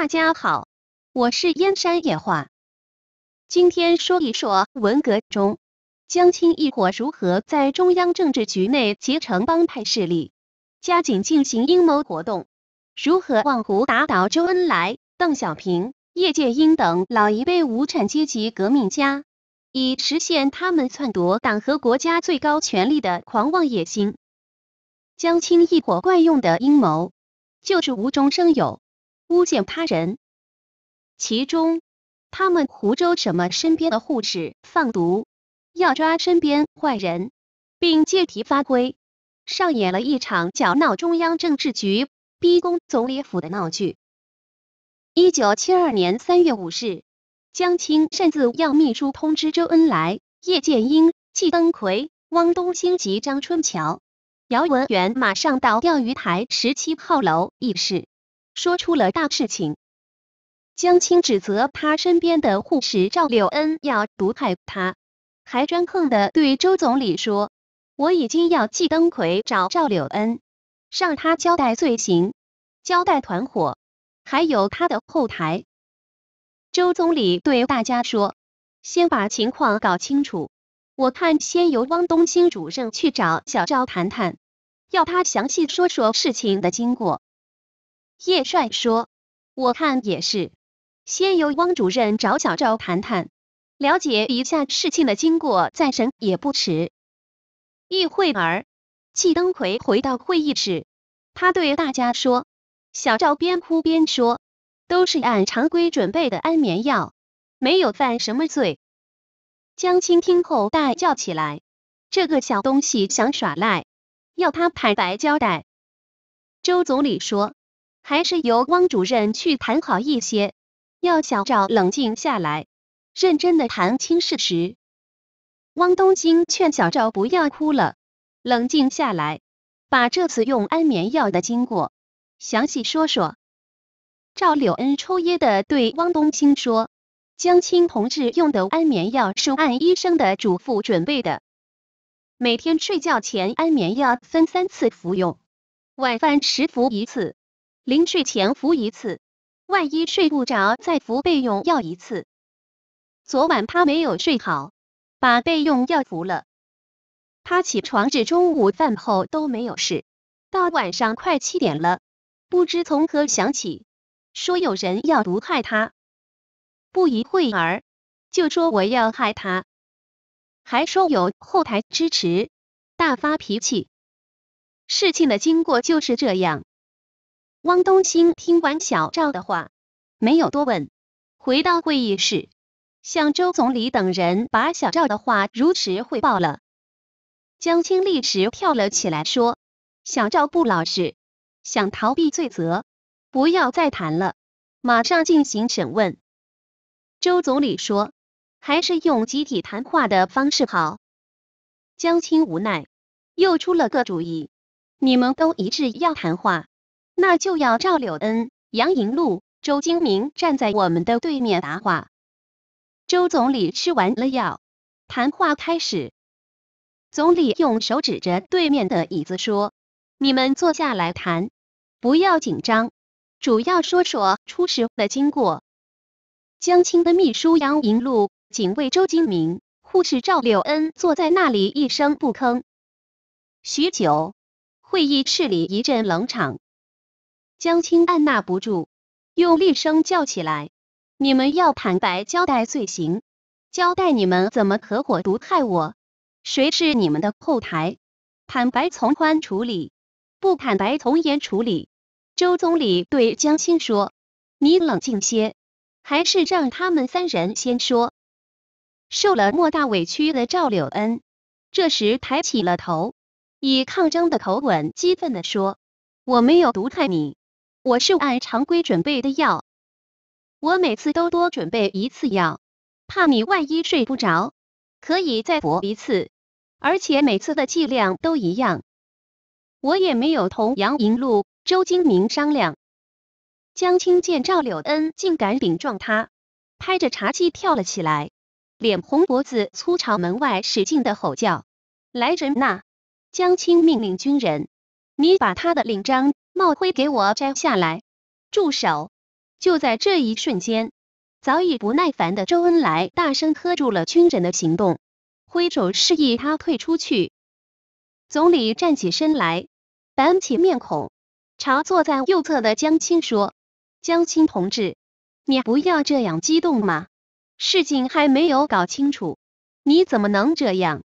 大家好，我是燕山野话，今天说一说文革中江青一伙如何在中央政治局内结成帮派势力，加紧进行阴谋活动，如何妄图打倒周恩来、邓小平、叶剑英等老一辈无产阶级革命家，以实现他们篡夺党和国家最高权力的狂妄野心。江青一伙惯用的阴谋就是无中生有。诬陷他人，其中他们湖州什么身边的护士放毒，要抓身边坏人，并借题发挥，上演了一场搅闹中央政治局、逼宫总理府的闹剧。一九七二年三月五日，江青擅自要秘书通知周恩来、叶剑英、季登奎、汪东兴及张春桥、姚文元马上到钓鱼台十七号楼议事。说出了大事情，江青指责他身边的护士赵柳恩要毒害他，还专横的对周总理说：“我已经要季登奎找赵柳恩，让他交代罪行，交代团伙，还有他的后台。”周总理对大家说：“先把情况搞清楚，我看先由汪东兴主任去找小赵谈谈，要他详细说说事情的经过。”叶帅说：“我看也是，先由汪主任找小赵谈谈，了解一下事情的经过，再审也不迟。”一会儿，季登奎回到会议室，他对大家说：“小赵边哭边说，都是按常规准备的安眠药，没有犯什么罪。”江青听后大叫起来：“这个小东西想耍赖，要他坦白交代！”周总理说。还是由汪主任去谈好一些。要想找冷静下来，认真的谈清事实。汪东兴劝小赵不要哭了，冷静下来，把这次用安眠药的经过详细说说。赵柳恩抽噎的对汪东兴说：“江青同志用的安眠药是按医生的嘱咐准备的，每天睡觉前安眠药分三次服用，晚饭时服一次。”临睡前服一次，万一睡不着再服备用药一次。昨晚他没有睡好，把备用药服了。他起床至中午饭后都没有事，到晚上快七点了，不知从何想起，说有人要毒害他。不一会儿就说我要害他，还说有后台支持，大发脾气。事情的经过就是这样。汪东兴听完小赵的话，没有多问，回到会议室，向周总理等人把小赵的话如实汇报了。江青立时跳了起来，说：“小赵不老实，想逃避罪责，不要再谈了，马上进行审问。”周总理说：“还是用集体谈话的方式好。”江青无奈，又出了个主意：“你们都一致要谈话。”那就要赵柳恩、杨银禄、周金明站在我们的对面答话。周总理吃完了药，谈话开始。总理用手指着对面的椅子说：“你们坐下来谈，不要紧张，主要说说出事的经过。”江青的秘书杨银禄、警卫周金明、护士赵柳恩坐在那里一声不吭。许久，会议室里一阵冷场。江青按捺不住，用力声叫起来：“你们要坦白交代罪行，交代你们怎么合伙毒害我，谁是你们的后台？坦白从宽处理，不坦白从严处理。”周总理对江青说：“你冷静些，还是让他们三人先说。”受了莫大委屈的赵柳恩这时抬起了头，以抗争的口吻激愤地说：“我没有毒害你。”我是按常规准备的药，我每次都多准备一次药，怕你万一睡不着，可以再补一次。而且每次的剂量都一样，我也没有同杨银路、周金明商量。江青见赵柳恩竟敢顶撞他，拍着茶几跳了起来，脸红脖子粗，朝门外使劲的吼叫：“来人呐！”江青命令军人：“你把他的领章。”帽徽给我摘下来！住手！就在这一瞬间，早已不耐烦的周恩来大声喝住了军人的行动，挥手示意他退出去。总理站起身来，板起面孔，朝坐在右侧的江青说：“江青同志，你不要这样激动嘛，事情还没有搞清楚，你怎么能这样？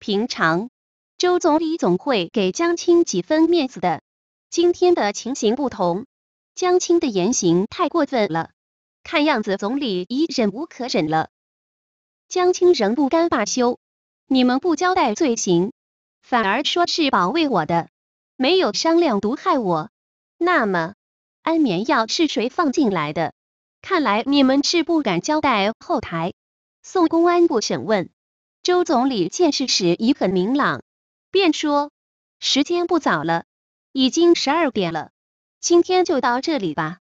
平常，周总理总会给江青几分面子的。”今天的情形不同，江青的言行太过分了。看样子总理已忍无可忍了。江青仍不甘罢休，你们不交代罪行，反而说是保卫我的，没有商量毒害我。那么，安眠药是谁放进来的？看来你们是不敢交代后台，送公安部审问。周总理见事时已很明朗，便说：“时间不早了。”已经十二点了，今天就到这里吧，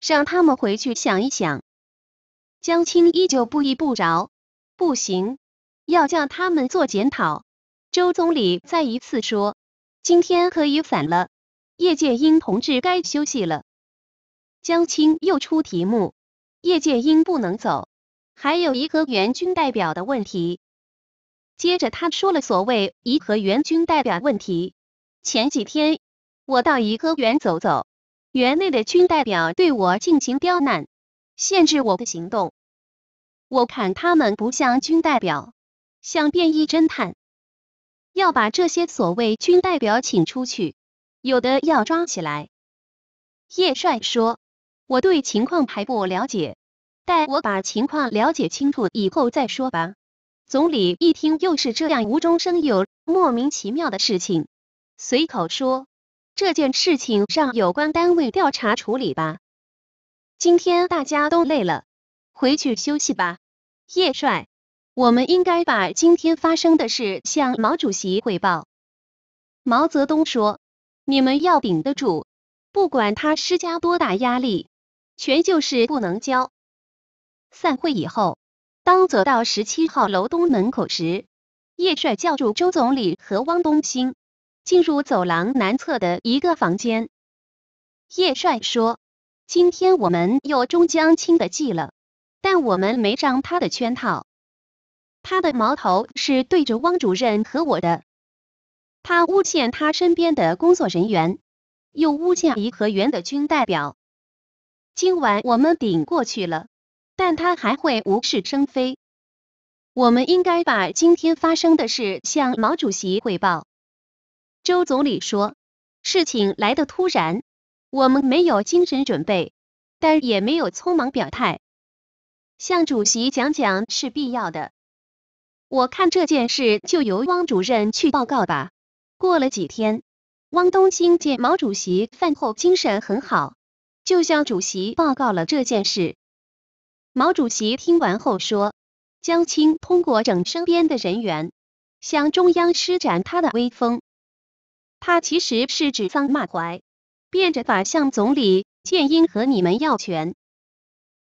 让他们回去想一想。江青依旧不依不饶，不行，要叫他们做检讨。周总理再一次说，今天可以反了，叶剑英同志该休息了。江青又出题目，叶剑英不能走，还有颐和园军代表的问题。接着他说了所谓颐和园军代表问题，前几天。我到颐和园走走，园内的军代表对我进行刁难，限制我的行动。我看他们不像军代表，像便衣侦探。要把这些所谓军代表请出去，有的要抓起来。叶帅说：“我对情况还不了解，待我把情况了解清楚以后再说吧。”总理一听，又是这样无中生有、莫名其妙的事情，随口说。这件事情让有关单位调查处理吧。今天大家都累了，回去休息吧。叶帅，我们应该把今天发生的事向毛主席汇报。毛泽东说：“你们要顶得住，不管他施加多大压力，全就是不能交。”散会以后，当走到十七号楼东门口时，叶帅叫住周总理和汪东兴。进入走廊南侧的一个房间，叶帅说：“今天我们又终将清的计了，但我们没上他的圈套。他的矛头是对着汪主任和我的，他诬陷他身边的工作人员，又诬陷颐和园的军代表。今晚我们顶过去了，但他还会无事生非。我们应该把今天发生的事向毛主席汇报。”周总理说：“事情来的突然，我们没有精神准备，但也没有匆忙表态。向主席讲讲是必要的。我看这件事就由汪主任去报告吧。”过了几天，汪东兴见毛主席饭后精神很好，就向主席报告了这件事。毛主席听完后说：“江青通过整身边的人员，向中央施展他的威风。”他其实是指桑骂槐，变着法向总理、建英和你们要权。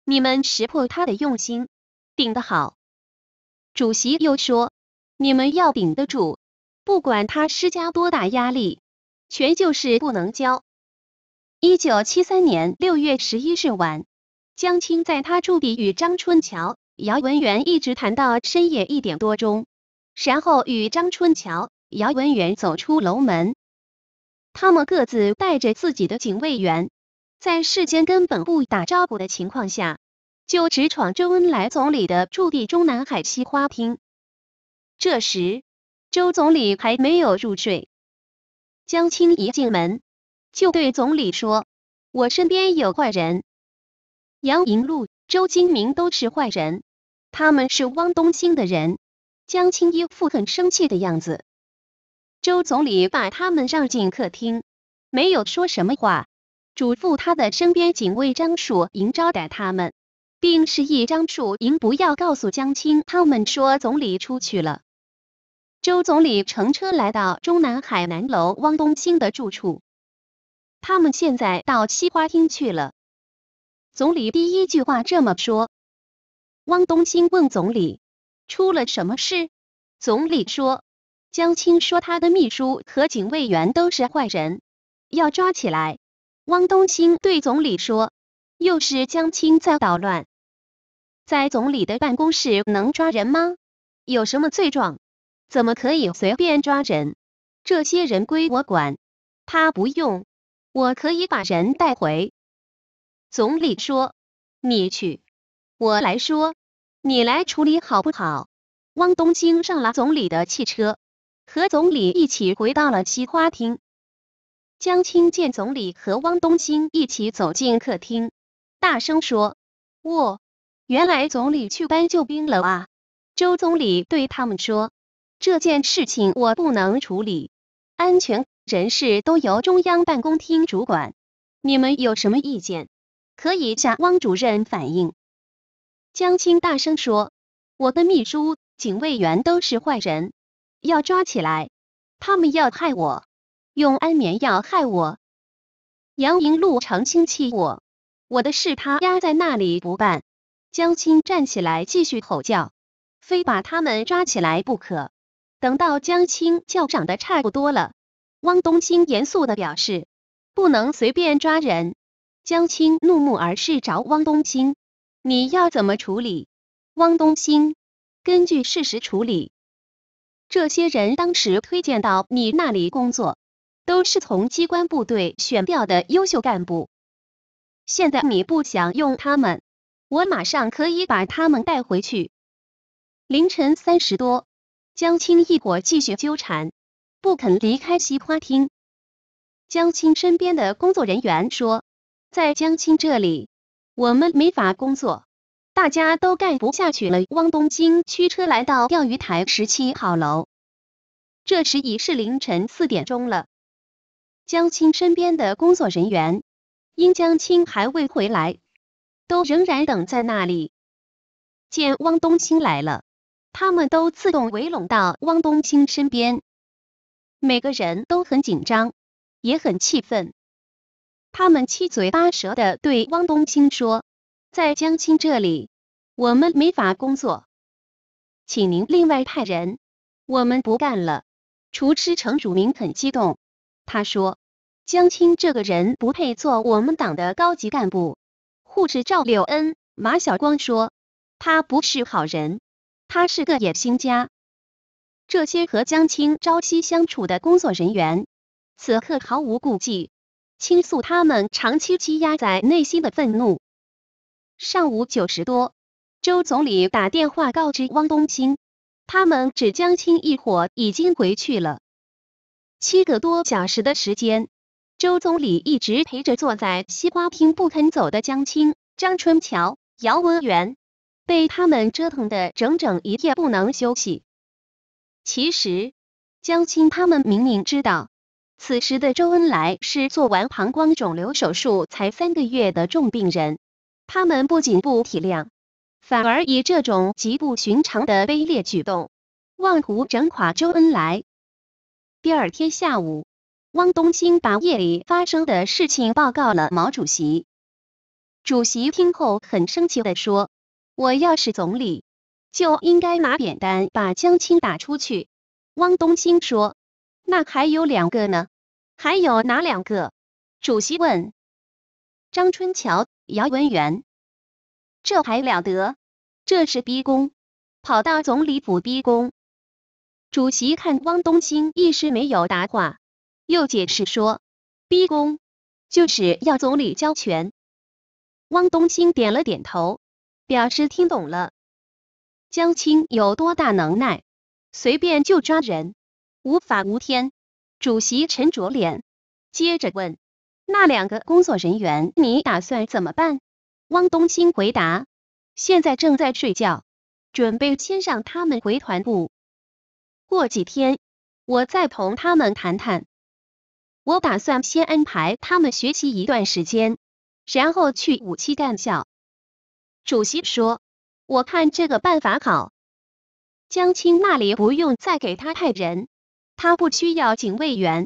你们识破他的用心，顶得好。主席又说，你们要顶得住，不管他施加多大压力，权就是不能交。一九七三年六月十一日晚，江青在他驻地与张春桥、姚文元一直谈到深夜一点多钟，然后与张春桥、姚文元走出楼门。他们各自带着自己的警卫员，在事先根本不打招呼的情况下，就直闯周恩来总理的驻地中南海西花厅。这时，周总理还没有入睡，江青一进门就对总理说：“我身边有坏人，杨银禄、周金明都是坏人，他们是汪东兴的人。”江青一副很生气的样子。周总理把他们让进客厅，没有说什么话，嘱咐他的身边警卫张树营招待他们，并示意张树营不要告诉江青他们说总理出去了。周总理乘车来到中南海南楼汪东兴的住处，他们现在到西花厅去了。总理第一句话这么说。汪东兴问总理出了什么事，总理说。江青说：“他的秘书和警卫员都是坏人，要抓起来。”汪东兴对总理说：“又是江青在捣乱，在总理的办公室能抓人吗？有什么罪状？怎么可以随便抓人？这些人归我管，他不用，我可以把人带回。”总理说：“你去，我来说，你来处理好不好？”汪东兴上了总理的汽车。和总理一起回到了西花厅。江青见总理和汪东兴一起走进客厅，大声说：“哦，原来总理去搬救兵了啊！”周总理对他们说：“这件事情我不能处理，安全人事都由中央办公厅主管。你们有什么意见，可以向汪主任反映。”江青大声说：“我的秘书、警卫员都是坏人。”要抓起来，他们要害我，用安眠药害我。杨明路澄清气我，我的事他压在那里不办。江青站起来继续吼叫，非把他们抓起来不可。等到江青叫嚷的差不多了，汪东兴严肃的表示，不能随便抓人。江青怒目而视着汪东兴，你要怎么处理？汪东兴，根据事实处理。这些人当时推荐到你那里工作，都是从机关部队选调的优秀干部。现在你不想用他们，我马上可以把他们带回去。凌晨三十多，江青一伙继续纠缠，不肯离开西花厅。江青身边的工作人员说，在江青这里，我们没法工作。大家都干不下去了。汪东兴驱车来到钓鱼台十七号楼，这时已是凌晨四点钟了。江青身边的工作人员因江青还未回来，都仍然等在那里。见汪东兴来了，他们都自动围拢到汪东兴身边，每个人都很紧张，也很气愤。他们七嘴八舌的对汪东兴说。在江青这里，我们没法工作，请您另外派人，我们不干了。厨师程主明很激动，他说：“江青这个人不配做我们党的高级干部。”护士赵柳恩、马晓光说：“他不是好人，他是个野心家。”这些和江青朝夕相处的工作人员此刻毫无顾忌，倾诉他们长期积压在内心的愤怒。上午九时多，周总理打电话告知汪东兴，他们指江青一伙已经回去了。七个多小时的时间，周总理一直陪着坐在西瓜厅不肯走的江青、张春桥、姚文元，被他们折腾的整整一夜不能休息。其实，江青他们明明知道，此时的周恩来是做完膀胱肿瘤手术才三个月的重病人。他们不仅不体谅，反而以这种极不寻常的卑劣举动妄图整垮周恩来。第二天下午，汪东兴把夜里发生的事情报告了毛主席。主席听后很生气地说：“我要是总理，就应该拿扁担把江青打出去。”汪东兴说：“那还有两个呢？还有哪两个？”主席问。张春桥。姚文元，这还了得？这是逼宫，跑到总理府逼宫。主席看汪东兴一时没有答话，又解释说，逼宫就是要总理交权。汪东兴点了点头，表示听懂了。江青有多大能耐，随便就抓人，无法无天。主席沉着脸，接着问。那两个工作人员，你打算怎么办？汪东兴回答：“现在正在睡觉，准备先让他们回团部，过几天我再同他们谈谈。我打算先安排他们学习一段时间，然后去武器干校。”主席说：“我看这个办法好，江青那里不用再给他派人，他不需要警卫员。”